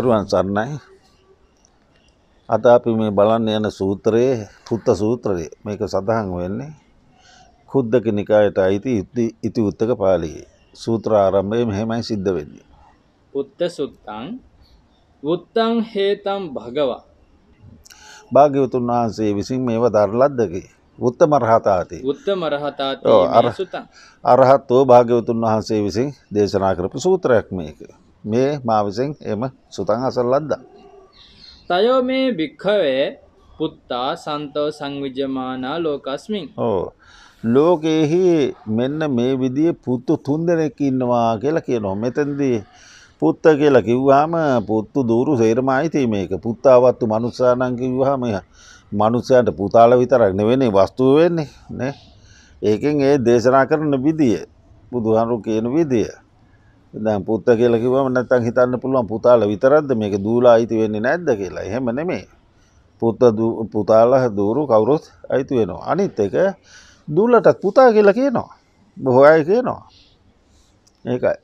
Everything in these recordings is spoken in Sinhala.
තෙරුවන් සරණයි අද අපි මේ බලන්න යන සූත්‍රයේ පුත්ත සූත්‍රයේ මේක සඳහන් වෙන්නේ කුද්දක නිකායට අයිති ඉති උත්තක පාලියේ සූත්‍ර ආරම්භය මෙහෙමයි සිද්ධ වෙන්නේ පුත්ත සුත්තං උත්තං හේතම් භගවා භාග්‍යවතුන් වහන්සේ විසින් මේව දරලද්දකි උත්තම රහතාති උත්තම රහතාති අරහත් වූ භාග්‍යවතුන් වහන්සේ විසින් දේශනා කරපු සූත්‍රයක් මේක මේ මා විසින් එම සුතන් අසල් ලද්දා. තයෝ මේ භික්හවේ පුත්තා සන්තෝ සංවිජමානා ලෝකස්මින්. ඕ ලෝකයෙහි මෙන්න මේ විදිිය පුත්තු තුන්දනෙක් ඉන්නවා කියලා කියනවා මෙතැන්දී පුත්ත කියලා කිව්වාම පුත්තු දූරු සේරම අයිති මේක පුත්තාවත්තු මනුස්සානං කිව්වාම මනුස්සයන්ට පුතාල විතරක් නෙවෙනේ වස්තුව වෙන්නේ නෑ ඒකෙන් ඒ දේශනා කරන විදිිය බුදුහරු කියන විදිිය දැන් පුත්ත කියලා කිව්වම නැත්තම් හිතන්න පුළුවන් පුතාලා විතරක්ද මේක දූලා අයිති වෙන්නේ නැද්ද කියලා. එහෙම නෙමෙයි. පුත්ත පුතාලා දూరు කවුරුත් අයිති වෙනවා. අනිත් එක දූලටත් පුතා කියලා කියනවා. බොහෝ අය කියනවා. ඒකයි.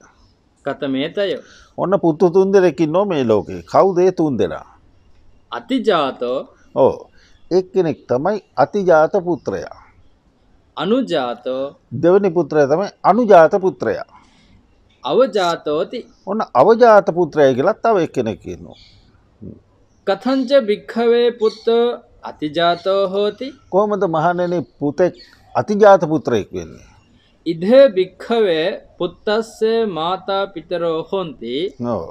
කතමේතය. ඔන්න පුත්තු තුන්දෙනෙක් ඉන්නෝ මේ ලෝකේ. කවුද ඒ තුන්දෙනා? අතිජාතෝ. ඔව්. එක්කෙනෙක් තමයි අතිජාත පුත්‍රයා. අනුජාතෝ. දෙවෙනි පුත්‍රයා තමයි අනුජාත පුත්‍රයා. අවජාතෝති ඔන්න අවජාත පුත්‍රය කියලත් තව එක්කෙනෙක් කියනවා. කතංච භික්ඛවේ පුත්ත අතිජාතෝ හෝති කොහොමද මහණෙනි පුතෙක් අතිජාත පුත්‍රයෙක් වෙන්නේ? ඉද භික්ඛවේ පුත්තස්සේ මාතා පිතරෝ හොಂತಿ ඔව්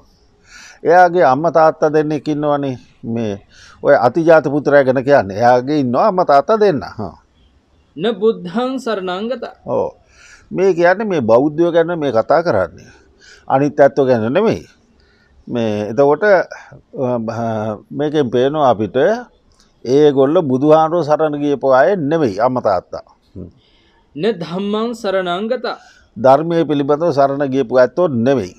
එයාගේ අම්ම තාත්තා දෙන්නෙක් ඉන්නවනේ මේ ඔය අතිජාත පුත්‍රයා ගැන කියන්නේ. එයාගේ ඉන්නවා අම්ම තාත්තා දෙන්න. න බුද්ධං සරණංගත. ඔව්. මේ කියන්නේ මේ බෞද්ධයෝ ගැන මේ කතා කරන්නේ. අනිත් ඇත්තෝ ගැන නෙමෙයි. මේ එතකොට මේකෙන් පේනවා අපිට ඒගොල්ල බුදුහාරුව සරණ ගියපු අය නෙමෙයි අම්ම තාත්තා. න ධම්මං සරණංගත ධර්මයේ පිළිබඳව සරණ ගියපු ඇත්තෝ නෙමෙයි.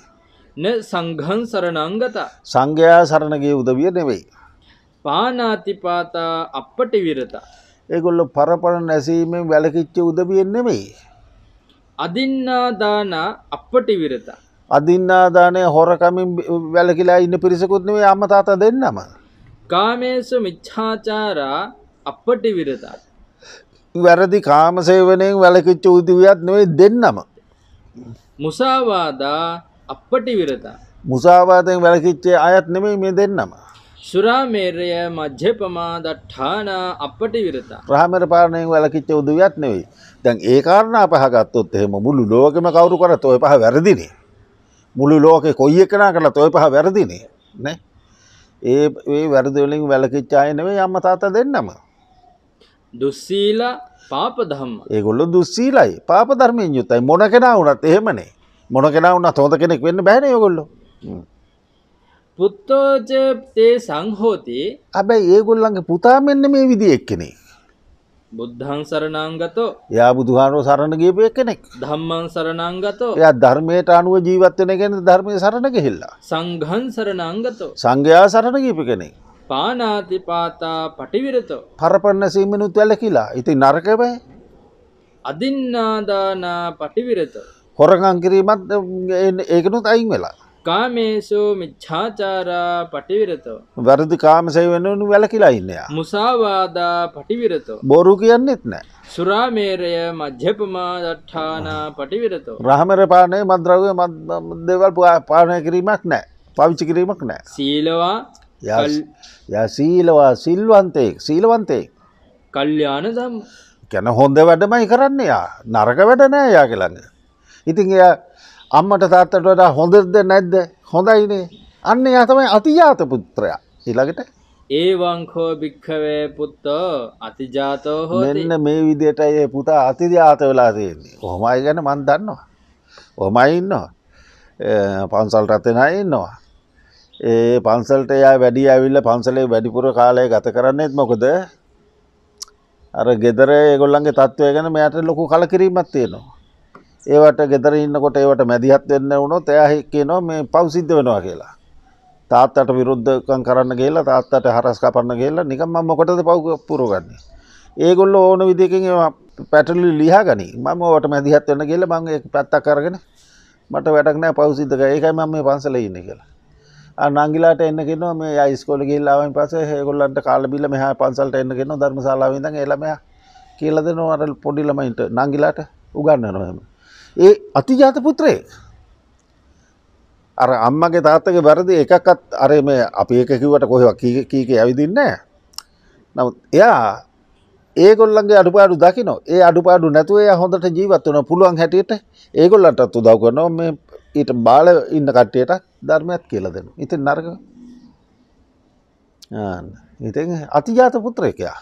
න සංඝං සරණංගත සංඝයා සරණ ගිය උදවිය නෙමෙයි. පානාතිපාතා අපටි විරත. ඒගොල්ල පරපර නැසීමෙන් වැළකිච්ච උදවිය නෙමෙයි. අදින්නාදාන අපට විරත. අදින්නාදානය හොරකමින් වැලකිලා ඉන්න පිරිසකුත්නේ අම තාත දෙන්නම. කාමේසු මිච්ඡාචාරා අපට විරතා. වැරදි කාමසේවනයෙන් වැලකිච්ච උදවියත් නොවේ දෙන්නම. මුසාවාදා අපට විරතා. මුසාවාදයෙන් වැලකිච්චේ අයත් නෙමෙයි මේ දෙන්නම. සුරාමේරය මජ්‍යපමා දට්ඨාන අපටි විරත ප්‍රහමර පාරණයෙන් වැලකිච්ච උදවියක් නෙවෙයි. දැන් ඒ කාරණා පහ ගත්තොත් එහෙම මුළු ලෝකෙම කවුරු කරත් ওই පහ වැරදිනේ. මුළු ලෝකේ කොයි එකනා කරලත් ওই පහ වැරදිනේ. නේ? ඒ ඒ වැරදි වලින් වැලකිච්ච අය නෙවෙයි අම්මා තාත්තා දෙන්නම. දුස්සීල පාප ධම්ම. ඒගොල්ලෝ දුස්සීලයි. පාප ධර්මයෙන් යුක්තයි. මොන කෙනා වුණත් එහෙමනේ. මොන කෙනා වුණත් හොඳ කෙනෙක් වෙන්න බෑනේ ඔයගොල්ලෝ. පුත්තෝජප්තේ සංහෝති හැබැයි ඒගොල්ලන්ගේ පුතා මෙන්න මේ විදි එක්කෙනෙ. බුද්ධං සරණංගතෝ යා බුදුහාරෝ සරණ ගියපු එක්කෙනෙක්. ධම්මං සරණංගතෝ එයා ධර්මයට අනුව ජීවත් වෙන කෙනෙක් ධර්මයේ සරණ ගිහිල්ලා. සංඝං සරණංගතෝ සංඝයා සරණ ගියපු කෙනෙක්. පානාති පාතා පටිවිරතෝ පරපන්න සීමිනුත් වැළකීලා. ඉතින් නරක වෙයි. අදින්නාදානා පටිවිරතෝ හොරකම් කිරීමත් ඒකනුත් අයින් වෙලා. කාමේසු මිච්ඡාචාරා පටිවිරතෝ වැරදි කාමසෙයි වෙනුවෙන් වැළකීලා ඉන්නේ. මුසාවාදා පටිවිරතෝ බොරු කියන්නෙත් නැහැ. සුරාමේරය මධ්‍යපමා දඨානා පටිවිරතෝ රාමර පානේ මද්ද්‍රව්‍ය මද් දේවල් පානය කිරීමක් නැහැ. පාවිච්චි කිරීමක් නැහැ. සීලවා යා සීලවා සිල්වන්තයෙක් සීලවන්තයෙක්. කල්යාණ ධම්ම. කියන හොඳ වැඩමයි කරන්නේ යා. නරක වැඩ නැහැ යාගේ ළඟ. ඉතින් එයා අම්මට තාත්තට වඩා හොඳද නැද්ද හොඳයිනේ අන්න එයා තමයි අතිජාත පුත්‍රයා ඊළඟට ඒවංකෝ භික්ඛවේ පුත්තෝ අතිජාතෝ හෝති මෙන්න මේ විදිහට ඒ පුතා අතිජාත වෙලා තියෙන්නේ. කොහොමයි ගැන මන් දන්නවා. කොහොමයි ඉන්නවා. පන්සල් රටේ නෑ ඉන්නවා. ඒ පන්සල්ට එයා වැඩි ඇවිල්ලා පන්සලේ වැඩිපුර කාලය ගත කරන්නේත් මොකද? අර ගෙදර ඒගොල්ලන්ගේ තත්ත්වය ගැන මෙයාට ලොකු කලකිරීමක් තියෙනවා. ඒවට ගෙදර ඉන්නකොට ඒවට මැදිහත් වෙන්න වුණොත් එයා කියනවා මේ පව් සිද්ධ වෙනවා කියලා. තාත්තට විරුද්ධකම් කරන්න ගිහලා තාත්තට හරස් කපන්න ගිහලා නිකන් මම මොකටද පව් පුරවන්නේ. ඒගොල්ලෝ ඕන විදිහකින් ඒවා පැටලි ලියාගනි. මම ඔයාලට මැදිහත් වෙන්න ගිහලා මම ඒක පැත්තක් අරගෙන මට වැඩක් නැහැ පව් සිද්ධ කරා. ඒකයි මම මේ පන්සලේ ඉන්නේ කියලා. අර නංගිලාට එන්න කියනවා මේ අය ඉස්කෝලේ ගිහිල්ලා ආවන් පස්සේ ඒගොල්ලන්ට කාලා බිල්ල මෙහා පන්සලට එන්න කියනවා ධර්මශාලාවේ ඉඳන් ඒ ළමයා කියලා දෙනවා අර පොඩි ළමයින්ට නංගිලාට උගන්වනවා එහෙම. ඒ අතිජාත පුත්‍රයෙක්. අර අම්මගේ තාත්තගේ වැරදි එකක්වත් අර මේ අපි එක කිව්වට කොහෙවත් කීක ඇවිදින්නේ නැහැ. නමුත් එයා ඒගොල්ලන්ගේ අඩුපාඩු දකින්න. ඒ අඩුපාඩු නැතුව එයා හොඳට ජීවත් වෙන පුළුවන් හැටියට ඒගොල්ලන්ටත් උදව් කරනවා මේ ඊට බාල ඉන්න කට්ටියට ධර්මයක් කියලා දෙනවා. ඉතින් නරක. ආන්න. ඉතින් අතිජාත පුත්‍රයෙක් යා.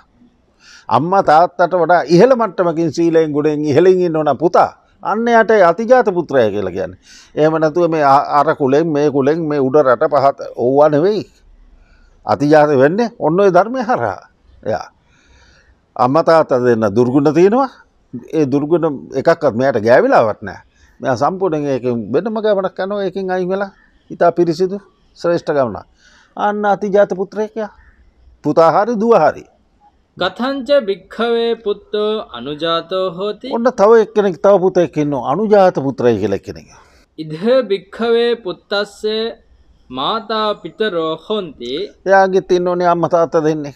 අම්මා තාත්තට වඩා ඉහළ මට්ටමකින් සීලයෙන් ගුණෙන් ඉහළින් ඉන්න ඕන පුතා. අන්න යට අතිජාත පුත්‍රය කියලා ගැන එහම නැතුව මේ අර කුලෙෙන් මේ කුලෙෙන් මේ උඩ රට පහත ඔව්වනවෙයි අතිජාත වෙන්න ඔන්න ඔය ධර්මය හරහා ය අම්මතාත දෙන්න දුර්ගුණ තියෙනවා ඒ දුර්ගුණ එකක්ත් මෙයට ගෑවිලාවත් නෑ මෙ සම්පුඩෙන් එක බෙනම ගමනක් කනෝ එකින් අයි වෙලා ඉතා පිරිසිදු ශ්‍රේෂ්ඨ ගමන අන්න අතිජාත පුත්‍රයකයා පුතාහරි දුවහරි ගතංච භික්හවේ පුත්තෝ අනුජාතෝ හෝති ඔන්න තව එක්කෙනෙක් තව පුතෙක් ඉන්නවා අනුජාත පුත්‍රයි කියලා කෙනෙක්. ඉද භික්හවේ පුත්තස්සේ මාතා පිතරෝ හොන්ති එයාගේ තින්නෝනේ අම්ම තාත්තා දෙන්නේ.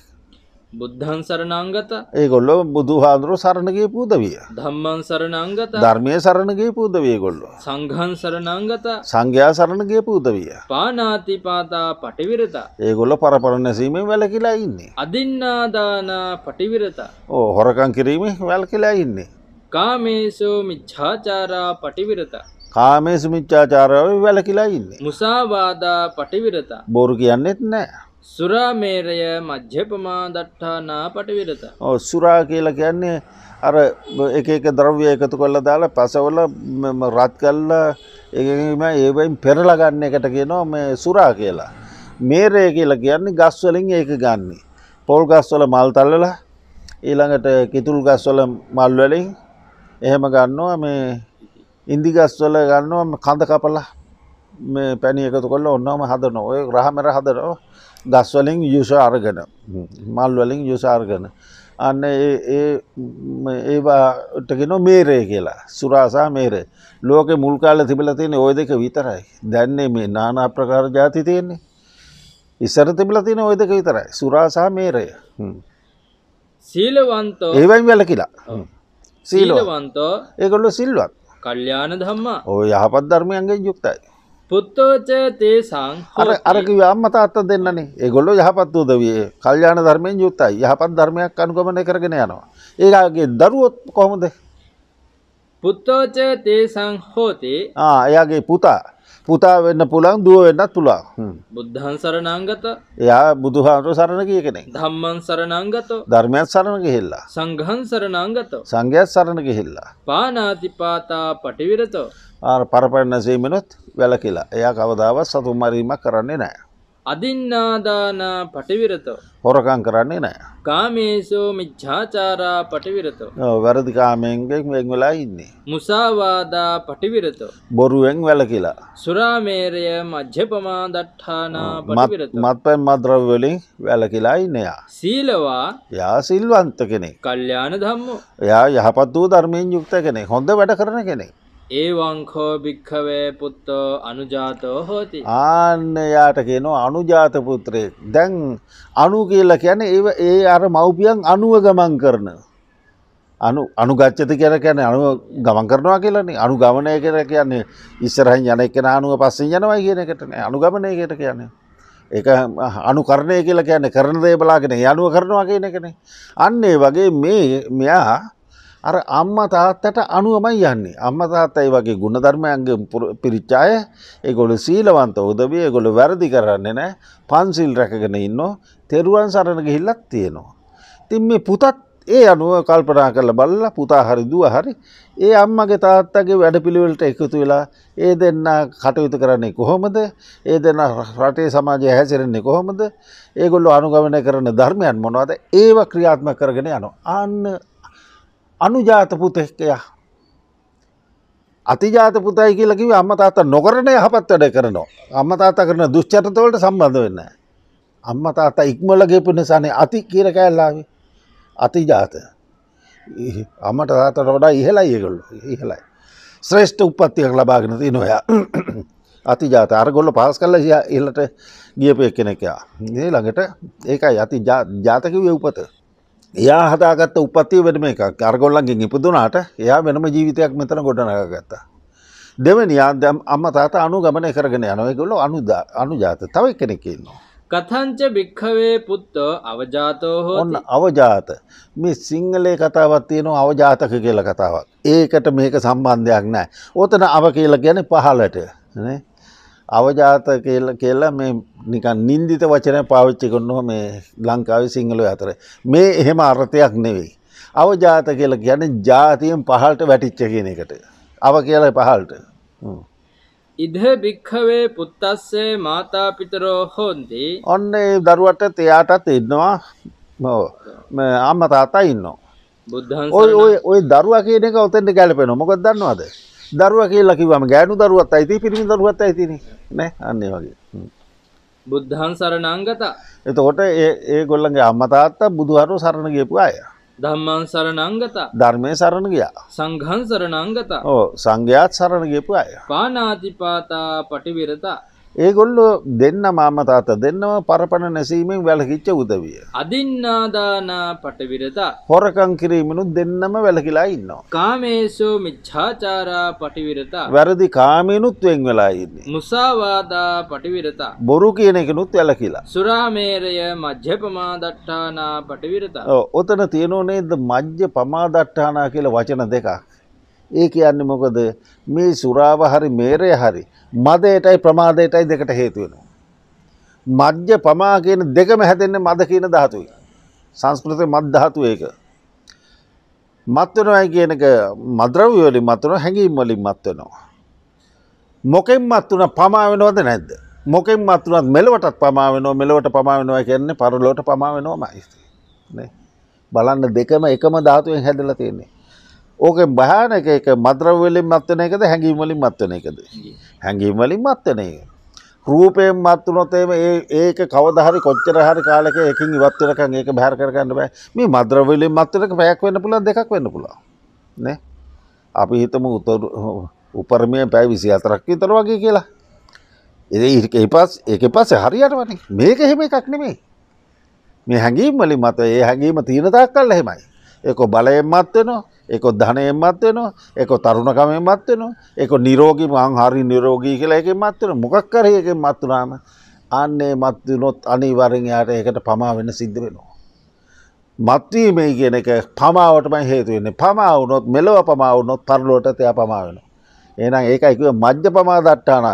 බුද්ධන් සරණංගත ඒගොල්ල බුදු හාදුරු සරණගේ පූදවිය ධම්මන් සරණංගත ධර්මය සරණගේ පූදවිය ගොල්ල සංඝන් සරණංගත සංඝයා සරණගේ පූදවිය පානාතිපාතා පටිවිරත ඒගොල්ල පරපර නැසීමෙන් වැලකිලා ඉන්නේ අදින්නාදාන පටිවිරත ඕ හොරකං කිරීමේ වැල්කිලා ඉන්නේ කාමේසෝ මිච්ඡාචාරා පටිවිරත කාමේසු මිච්ඡාචාරාව වැලකිලා ඉන්නේ මුසාවාදා පටිවිරත බොරු කියන්නෙත් නෑ සුරාමේරය මධ්‍යපමා දට්ඨානා පටිවිරත. ඔව් සුරා කියලා කියන්නේ අර එක එක ද්‍රව්‍ය එකතු කරලා දාලා පසවල රත් කරලා ඒකෙන් ඒ වයින් පෙරලා ගන්න එකට කියනවා මේ සුරා කියලා. මේරය කියලා කියන්නේ ගස් වලින් ඒක ගන්න. පොල් ගස් වල මල් තල්ලලා ඊළඟට කිතුල් ගස් වල මල් වලින් එහෙම ගන්නවා මේ ඉන්දි ගස් වල ගන්නවා කඳ කපලා මේ පැණි එකතු කරලා ඔන්නම හදනවා. ඔය රහමර හදනවා. ගස් වලින් යුෂ අරගෙන මල් වලින් යුෂ අරගෙන අන්න ඒ ඒවාටගෙන මේරේ කියලා සුරාසා මේරේ ලෝකෙ මුල්කාල තිබිලා තියෙන ওই දෙක විතරයි. දැන්නේ මේ নানা ප්‍රකාර ಜಾති තියෙන්නේ. ඉස්සර තිබිලා තියෙන ওই දෙක විතරයි. සුරාසා මේරය. සීලවන්තෝ ඒවෙන් වැළකීලා. සීලවන්තෝ ඒගොල්ලෝ සිල්වත්. කල්යාණ ධම්මා. ඔය යහපත් ධර්මයන්ගෙන් යුක්තයි. පුත්තෝච තේසං අර අරකිව අම්මත අත්ත දෙන්නන්නේ ඒගොල්ලෝ යහපත් උදවිය කල්යාණ ධර්මයෙන් යුක්තයි යහපත් ධර්මයක් අනුගමනය කරගෙන යනවා ඒගේ දරුවොත් කොහොමද පුත්තෝච තේසං හෝතේ එයාගේ පුතා පුතා වෙන්න පුළන් දුව වෙන්නත් පුළුවන් බුද්ධන් සරණංගත එයා බුදුහාරු සරණ කිය කෙනෙක් ධම්මන් සරණංගත ධර්මයත් සරණ ගිහිල්ලා සංඝන් සරණංගත සංඝයත් සරණ ගිහිල්ලා පානාතිපාතා පටිවිරතෝ පරපට නැසීමෙනුත් වැලකිලා එයා කවදාවත් සතුන් මරීමක් කරන්නේ නෑ. අදින්නාදාන පටිවිරතෝ. හොරකං කරන්නේ නෑ. කාමේසෝ මිච්ඡාචාරා පටිවිරතෝ. වැරදි කාමයෙන්ගෙන් වෙන් වෙලා ඉන්නේ. මුසාවාදා පටිවිරතෝ. බොරුවෙන් වැළකිලා. සුරාමේරය මජ්ජපමා දට්ඨානා පටිවිරතෝ. මත්පැන් මද්‍රව්‍ය වලින් වැළකිලා ඉන්නේ යා. සීලවා. යා සිල්වන්ත කෙනෙක්. කල්යාණ ධම්මෝ. යා යහපත් වූ ධර්මයෙන් යුක්ත කෙනෙක්. හොඳ වැඩ කරන කෙනෙක්. ඒවංකෝ භික්ඛවේ පුත්තෝ අනුජාතෝ හෝති ආන්න යාට කියනවා අනුජාත පුත්‍රයෙක් දැන් අනු කියලා කියන්නේ ඒ ඒ අර මව්පියන් අනුව ගමන් කරන අනු අනුගච්ඡති කියලා කියන්නේ අනුව ගමන් කරනවා කියලානේ අනුගමනය කියලා කියන්නේ ඉස්සරහින් යන එකන අනුව පස්සෙන් යනවා කියන එකට නේ අනුගමනය කියලා කියන්නේ ඒක අනුකරණය කියලා කියන්නේ කරන දේ බලාගෙන ඒ අනුව කරනවා කියන එකනේ අන්න ඒ වගේ මේ මෙයා අර අම්ම තාත්තට අනුවමයි යන්නේ අම්ම තාත්තයි වගේ ගුණධර්මයන්ගේ පිරිච්චාය ඒගොල සීලවන්ත උදවිය ගොල වැරදි කරන්නේ නෑ පන්සිල් රැකගෙන ඉන්න තෙරුවන් සරණ ගිහිල්ලක් තියෙනවා. තින් මේ පුතත් ඒ අනුව කල්පනා කරල බල්ල පුතා හරි දුව හරි ඒ අම්මගේ තාත්තගේ වැඩපිළිවෙලට එකතු වෙලා ඒ දෙන්න කටයුතු කරන්නේ කොහොමද ඒ දෙන්න රටේ සමාජය හැසිරෙන්නේ කොහොමද ඒගොල්ලු අනුගමනය කරන ධර්මයන් මොනවද ඒව ක්‍රියාත්ම කරගෙන යනවා අන්න අනුජාත පුතෙක්කය අතිජාත පුතයි කියලකිව අම්ම තාත්තා නොකරන යහපත් වැඩ කරනවා. අම්ම තාත්තා කරන දුෂ්චරතවලට සම්බන්ධ වෙන්න. අම්ම තාත්තා ඉක්මල ගෙපු නිසානේ අති කියර කෑල්ලාවේ අතිජාත අමට තාතට වඩා ඉහලයි ඒගොල්ල ඉහලයි. ශ්‍රේෂ්ඨ උපත්තියක් ලබාගෙන ති නොය අතිජාත අරගොල්ල පාස් කල්ල එල්ලට ගියපය කෙනෙකයා. ඒ ළඟට ඒකයි අති ජාතක ව්‍ය උපත. එයා හදාගත්ත උපත්තිය වෙනම එකක් අර්ගොල්ලන්ගෙන් ඉපදුනාට එයා වෙනම ජීවිතයක් මෙතන ගොඩනගගත්තා. දෙවනි ආදම් අම්මා තාතා අනුගමනය කරගෙන යනවා ඒගොල්ලෝ අනුදා අනුජාත තව කෙනෙක් ඉන්නවා. කතංච භික්ඛවේ පුත්තෝ අවජාතෝ හෝති. ඔන්න අවජාත. මේ සිංහලේ කතාවක් තියෙනවා අවජාතක කියලා කතාවක්. ඒකට මේක සම්බන්ධයක් නැහැ. ඔතන අව කියලා කියන්නේ පහළට නේ. අවජාත කියලා මේ නිකන් නින්දිත වචනය පාවිච්චි කරනවා මේ ලංකාවේ සිංහලෝ අතර. මේ එහෙම අර්ථයක් නෙවෙයි. අවජාත කියලා කියන්නේ ජාතියෙන් පහළට වැටිච්ච කියන එකට. අව කියලා පහළට. ඉද භික්ඛවේ පුත්තස්සේ මාතා පිතරෝ හොන්ති. ඔන්න ඒ දරුවට එයාටත් ඉන්නවා. අම්මා තාත්තා ඉන්නවා. බුද්ධං ඔය ඔය දරුවා කියන එක ඔතෙන්ට ගැලපෙනවා. මොකද දන්නවද? දරුවා කියලා කිව්වම ගෑනු දරුවත් අයිති පිරිමි දරුවත් අයිතිනේ නේ අන්න ඒ වගේ බුද්ධං සරණං ගතා එතකොට ඒ ඒ ගොල්ලන්ගේ අම්මා තාත්තා බුදුහාරෝ සරණ ගියපු අය ධම්මං සරණං ගතා ධර්මයේ සරණ ගියා සංඝං සරණං ගතා ඔව් සංඝයාත් සරණ ගියපු අය පානාති පාතා පටිවිරතා ඒගොල්ලෝ දෙන්න මාම තාත දෙන්නම පරපණ නැසීමෙන් වැලකිච්ච උදවිය. අදින්නාදානා පටවිරතා. හොරකං කිරීමනුත් දෙන්නම වැලකිලා ඉන්නවා. කාමේසු මිච්ඡාචාරා පටිවිරතා. වැරදි කාමේනුත් වෙන් වෙලා ඉන්නේ. මුසාවාදා පටිවිරතා. බොරු කියන එකනුත් වැලකිලා. සුරාමේරය මජ්ජ පමාදට්ඨානා පටිවිරතා. ඔව් ඔතන තියෙනෝ නේද මජ්ජ පමාදට්ඨානා කියලා වචන දෙකක්. ඒ කියන්නේ මොකද මේ සුරාව හරි මේරය හරි මදයටයි ප්‍රමාදයටයි දෙකට හේතුවෙනවා. මධ්‍ය පමා කියන දෙකම හැදෙන්නේ මද කියන ධාතුයි. සංස්කෘතය මද්ධාතු ඒක. මත්වනයි කියනක මද්‍රව්‍යවලින් මත්වන හැඟීම් වලින් මත්වනවා. මොකෙන් මත්වන පමාවෙනවද නැද්ද. මොකෙන් මත්වනත් මෙලවටත් පමාවෙනෝ මෙලවට පමාවෙනවා කියන්නේ පරලෝට පමාවෙනෝමයි. බලන්න දෙකම එකම ධාතුවෙන් හැදල තියන්නේ. ඕක භයානක එක මද්‍රවලින් මත්වන එකද හැඟීමලින් මත්වන එකද. හැඟීමලින් මත්වන එක. රූපයෙන් මත්තුනොතේම ඒක කවදහරි කොච්චර හරි කාලක එකින් ඉවත්වනකන් ඒක බැහර කරගන්න බෑ මේ මද්‍රවලින් මත්වනක පැයක් වෙන්න පුළුවන් දෙකක් වෙන්න පුළුවන් නේ අපි හිතමු උතුරු උපරිමය පැය 24ක් විතර වගේ කියලා ඒ ඒක ඊපස් ඒක පස්සේ හරියටමනේ මේක එහෙම එකක් නෙමෙයි මේ හැඟීම් වලින් මත ඒ හැඟීම තීන තාක් කල් එහෙමයි ඒක බලයෙන් මත් වෙනවා එක ධනයෙන්මත් වෙනවා එක තරුණකමෙන්මත් වෙනවා එක නිරෝගී මං හරි නිරෝගී කියලා එකෙන් මත් වෙනවා මොකක් කරේ එකෙන් මත් වුණාම අන්නේ මත් වුණොත් අනිවාර්යෙන් යාට ඒකට පමා වෙන්න සිද්ධ වෙනවා මත්වීමේ කියන එක පමාවටමයි හේතු වෙන්නේ පමා වුණොත් මෙලව පමා වුණොත් පරලොවට එයා පමා වෙනවා එහෙනම් ඒකයි කිව්වේ මජ්ජ පමා දට්ටාන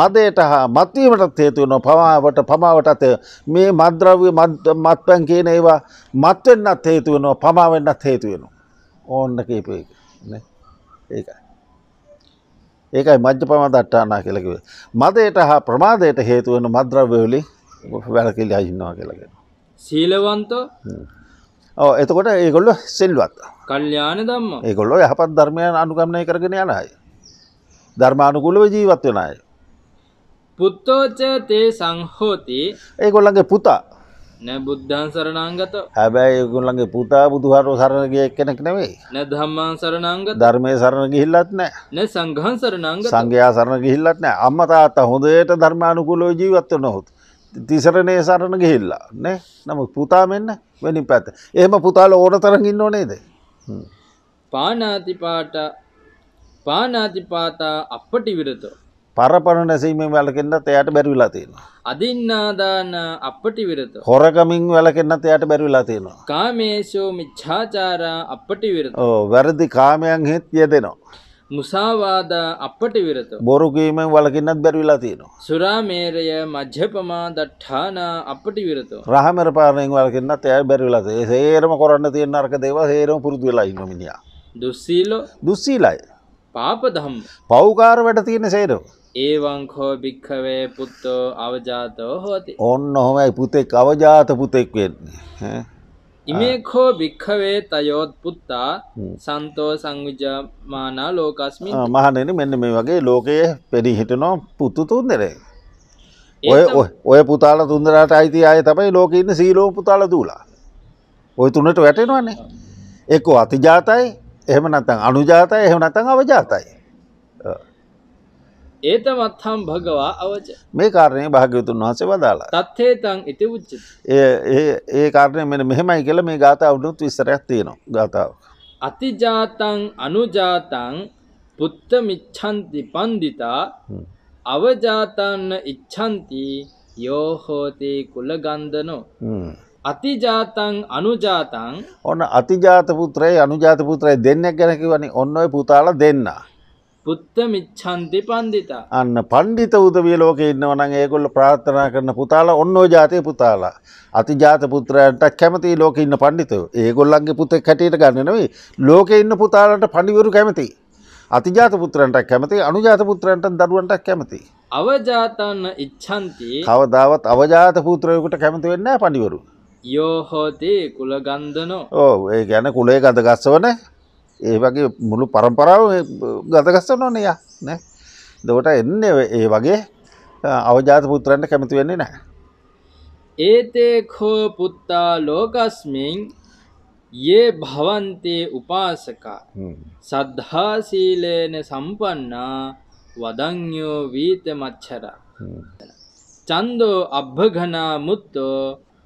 මදයට හා මත්වීමටත් හේතු වෙනවා පමාවට පමාවටත් මේ මද්ද්‍රව්‍ය මත්පැන් කියන ඒවා මත් වෙන්නත් හේතු වෙනවා පමා වෙන්නත් හේතු වෙනවා ඕන්න කීප එක ඒකයි. ඒකයි මජ්්‍යපම දට්ටානා කියලකිව. මදයට හා ප්‍රමාදයට හේතුවන මද්‍රව්‍යවලි වැලකිල් අයින්නවා කියලගෙන. සීලවන්ත ඕ එතකොට ඒගොල්ල සිල්වත් කල්්‍යාන දම්ම ඒගොල්ල යහපත් ධර්මයන් අනුගමනය කරගෙන යනයි. ධර්මානුකුලව ජීවත් වෙනයි. පුත්තෝච තේ සංහෝති ඒගොල්ලගේ පුතා නෑ බුද්ධං සරණාංගත හැබැයි ඒගොල්ලන්ගේ පුතා බුදුහාරෝ සරණ ගිය කෙනෙක් නෙවෙයි නෑ ධම්මං සරණාංගත ධර්මයේ සරණ ගිහිල්ලත් නෑ නෑ සංඝං සරණාංගත සංඝයා සරණ ගිහිල්ලත් නෑ අම්මා තාත්තා හොඳට ධර්මානුකූලව ජීවත් වෙනවොත් තිසරණේ සරණ ගිහිල්ලා නේ නමුත් පුතා මෙන්න වෙනින් පැත්ත එහෙම පුතාල ඕන තරම් ඉන්නෝ නේද පාණාති පාට පාණාති පාතා අපටි විරතෝ පරපරණ නැසීමෙන් වැලකෙන්න්නත් එයට බැරිවිලා තියෙනවා. අදින්නාදාන අපටි විරත. හොරකමින් වැලකෙන්න්නත් එයට බැරිවිලා තියෙනවා. කාමේශෝ මිච්ඡාචාර අපටි විරත. ඕ වැරදි කාමයන් හෙත් යෙදෙනවා. මුසාවාද අපටි විරත. බොරුකීමෙන් වලකින්නත් බැරිවිලා තියෙනවා. සුරාමේරය මජ්‍යපමා දට්ඨාන අපටි විරත. රහමෙර පාරණයෙන් වලකින්නත් එයට බැරිවිලා තියෙනවා. ඒ සේරම කරන්න තියෙන අරක දේවල් සේරම පුරුදු වෙලා ඉන්න මිනිහා. දුස්සීලෝ දුස්සීලයි. පාප දහම්. පෞකාර වැඩ තියෙන සේරම. ඒවංකෝ භික්කවේ පුත්තෝ අවජාතෝ හෝති ඔන්න ඔහොමයි පුතෙක් අවජාත පුතෙක් වෙන්නේ ඉමේකෝ භික්කවේ තයෝත් පුත්තා සන්තෝ සංවිජමානා ලෝකස්මින් මහනෙන මෙන්න මේ වගේ ලෝකයේ පෙරී හිටනෝ පුත්තු තුන්දරේ ඔය ඔය පුතාල තුන්දරට අයිති අය තමයි ලෝක ඉන්න සීලෝ පුතාල දූලා ඔය තුනට වැටෙනවන්නේ එක්කෝ අතිජාතයි එහෙම නැත්නම් අනුජාතයි එහෙම නැත්නම් අවජාතයි ඒතමත්හම් භගවා අවච මේ කාරණය භාග්‍යවතුන් වහසේ වදාලා තත්හේතං ඉති උච්ච ඒ කාරණය මෙ මෙහෙමයි කියල මේ ගාතාවනුත් විස්සරයක් තියෙනවා ගාතාව. අතිජාතං අනුජාතං පුත්ත මිච්චන්ති පන්දිතා අවජාතන්න ඉච්චන්ති යෝහෝතේ කුලගන්දනෝ අතිජාතං අනුජාතං ඔන්න අතිජාත පුත්‍රය අනුජාත පුත්‍රය දෙන්න ගැනකිවනි ඔන්න ඔය පුතාලා දෙන්නා. පුත්තමිච්ඡන්ති පන්දිතා. අන්න පණ්ඩිත උදවිය ලෝකේ ඉන්නවනම් ඒගොල්ල ප්‍රාර්ථනා කරන පුතාලා ඔන්නෝ ජාතිය පුතාලා. අතිජාත පුත්‍රයන්ට කැමති ලෝකේ ඉන්න පණ්ඩිතයෝ. ඒගොල්ලන්ගේ පුතෙක් හැටියට ගන්න නෙවෙයි. ලෝකේ ඉන්න පුතාලන්ට පඬිවරු කැමති. අතිජාත පුත්‍රයන්ට කැමති, අනුජාත පුත්‍රයන්ට දරුවන්ට කැමති. අවජාතන ඉච්ඡන්ති. කවදාවත් අවජාත පුත්‍රයෙකුට කැමති වෙන්නේ නැහැ පඬිවරු. යෝ හෝති කුලගන්ධනෝ. ඔව් ඒ කියන්නේ කුලයේ ගඳ ගස්සවනේ. ඒ වගේ මුළු පරම්පරාව ගතගස්සනවන යා නෑ දවට එන්න ඒ වගේ අවජාත පුත්‍රන්ට කැමති වෙන්නේ නෑ. ඒතේ කෝ පුත්තා ලෝකස්මින් ඒ භවන්තේ උපාසකා සද්ධාසීලේන සම්පන්නා වදංයෝ වීත මච්චර චන්දෝ අභ්භගනා මුත්තෝ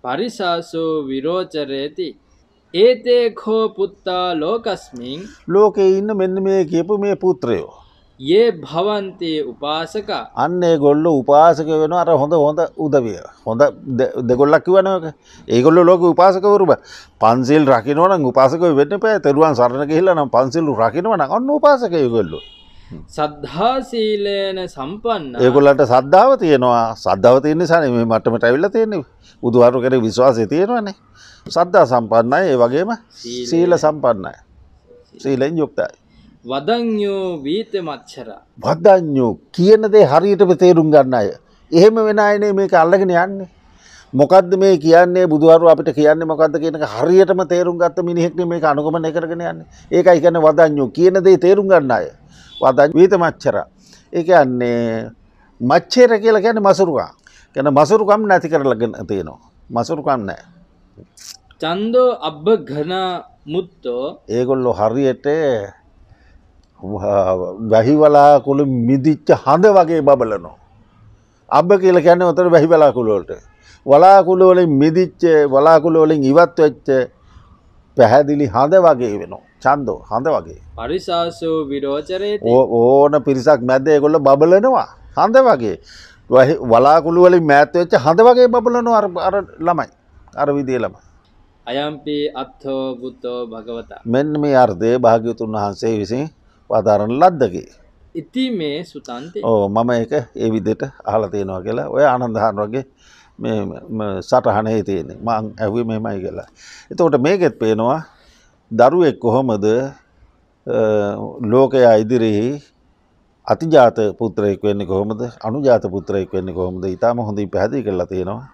පරිසාසෝ විරෝචරේති ඒතේකෝ පුත්තා ලෝකස්මින් ලෝකේ ඉන්න මෙන්න මේ කියපු මේ පුත්‍රයෝ. ඒ භවන්තයේ උපාසක අන්න ගොල්ල උපාසක වෙන අර හොඳ හොඳ උදවිය හොඳ දෙගොල්ලක් වනක ඒගොල්ල ලෝක උපාසකවරුම පන්සිල් රකිනවන උපාසක වෙන්න පෑ තරුවන් සරණ ගහිල්ලනම් පන්සිල්ලු රකිනවන අන්න උපාසකයගොල්ලු සද්ධා සීලයන සම්පන්න ඒකුල්ලට සද්ධාව තියෙනවා සද්ධාව තියෙන නිසානේ මේ මට්ටමට ඇවිල්ලා තියෙන්නේ බුදුහාරු කෙරේ විශ්වාසය තියෙනවනේ සද්ධා සම්පන්නයි ඒ වගේම සීල සම්පන්නයි සීලෙන් යුක්තයි වදඤ්ඤෝ වීත මච්චර වදඤ්ඤෝ කියන දේ හරියටම තේරුම් ගන්න අය එහෙම වෙන අයනේ මේක අල්ලගෙන යන්නේ මොකද්ද මේ කියන්නේ බුදුහාරු අපිට කියන්නේ මොකද්ද කියන එක හරියටම තේරුම් ගත්ත මිනිහෙක් නේ මේක අනුගමනය කරගෙන යන්නේ ඒකයි කියන්නේ වදඤ්ඤෝ කියන දේ තේරුම් ගන්න අය වදන් වීත මච්චර. ඒ කියන්නේ මච්චේර කියලා කියන්නේ මසුරුකම්. කියන මසුරුකම් නැති කරලාගෙන තියෙනවා. මසුරුකම් නැහැ. චන්දෝ අබ්බ ඝන මුත්තෝ ඒගොල්ලෝ හරියට වැහිවලාකුළු මිදිච්ච හඳ වගේ බබලනෝ. අබ්බ කියල කියන්නේ ඔතර වැහිවලාකුළුවලට. වලාකුළුවලින් මිදිච්ච වලාකුළුවලින් ඉවත් වෙච්ච පැහැදිලි හඳ වගේ වෙනවා. චන්දෝ හඳ වගේ. පරිසාසෝ විරෝචරේ ඕන පිරිසක් මැද ඒගොල්ල බබලනවා හඳ වගේ වලාකුළු වලින් මෑත් වෙච්ච හඳ වගේ බබලනවා අර ළමයි අර විදිහේ ළමයි අයම්පි අත්ථෝ බුද්ධෝ භගවතා මෙන්න මේ අර්ථය භාග්‍යවතුන් වහන්සේ විසින් වදාරන ලද්දකි ඉති මේ සුතන්ති ඕ මම ඒක ඒ විදිහට අහලා තියෙනවා කියලා ඔය ආනන්දහන් වගේ මේ සටහනේ තියෙන්නේ මං ඇහුවේ මෙහෙමයි කියලා එතකොට මේකෙත් පේනවා දරුවෙක් කොහොමද ලෝකයා ඉදිරිෙහි අතිජාත පුත්‍රයෙක් වෙන්නේ කොහොමද අනුජාත පුත්‍රයෙක් වෙන්නේ කොහොමද ඊටාම හොඳින් පැහැදිලි කරලා තියෙනවා.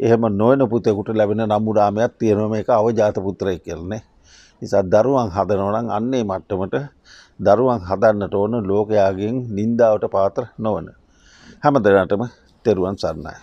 එහෙම නොවන පුතෙකුට ලැබෙන නම්බුඩාමයක් තියෙනවා මේක අවජාත පුත්‍රයෙක් කියලානේ. නිසා දරුවන් හදනවා නම් අන්නේ මට්ටමට දරුවන් හදන්නට ඕන ලෝකයාගෙන් නින්දාවට පාත්‍ර නොවන. හැමදෙනාටම තෙරුවන් සරණයි.